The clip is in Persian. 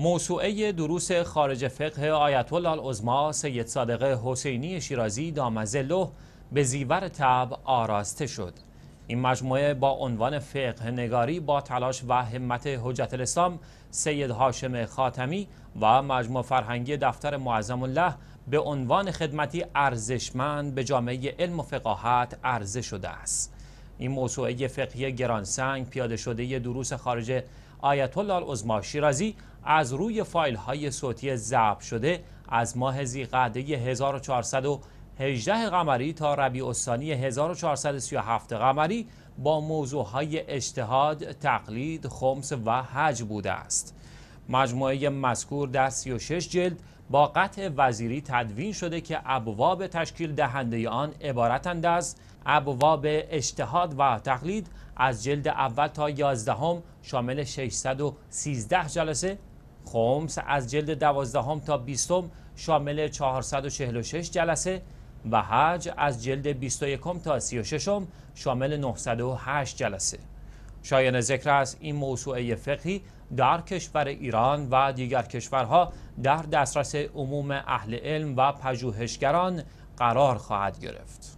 موسوعه دروس خارج فقه آیت الله العظما سید صادق حسینی شیرازی دامزله به زیور تب آراسته شد این مجموعه با عنوان فقه نگاری با تلاش و همت حجت الاسلام سید هاشم خاتمی و مجموع فرهنگی دفتر معظم الله به عنوان خدمتی ارزشمند به جامعه علم و فقاهت عرضه شده است. این موسوعه فقهی گرانسنگ پیاده شده دروس خارج آیت الله العظما شیرازی از روی فایل های صوتی ضبط شده از ماه زیقعده 1418 قمری تا ربیع الثانی 1437 قمری با موضوع های اجتهاد، تقلید، خمس و حج بوده است. مجموعه مذکور در 36 جلد با قطع وزیری تدوین شده که ابواب تشکیل دهنده آن عبارتند از ابواب اجتهاد و تقلید از جلد اول تا یازدهم شامل 613 جلسه خمس از جلد دوازدهم تا بیستم شامل 446 جلسه و حج از جلد 21 تا 36 شامل 908 جلسه شایان ذکر است این موسوعه فقهی در کشور ایران و دیگر کشورها در دسترس عموم اهل علم و پژوهشگران قرار خواهد گرفت.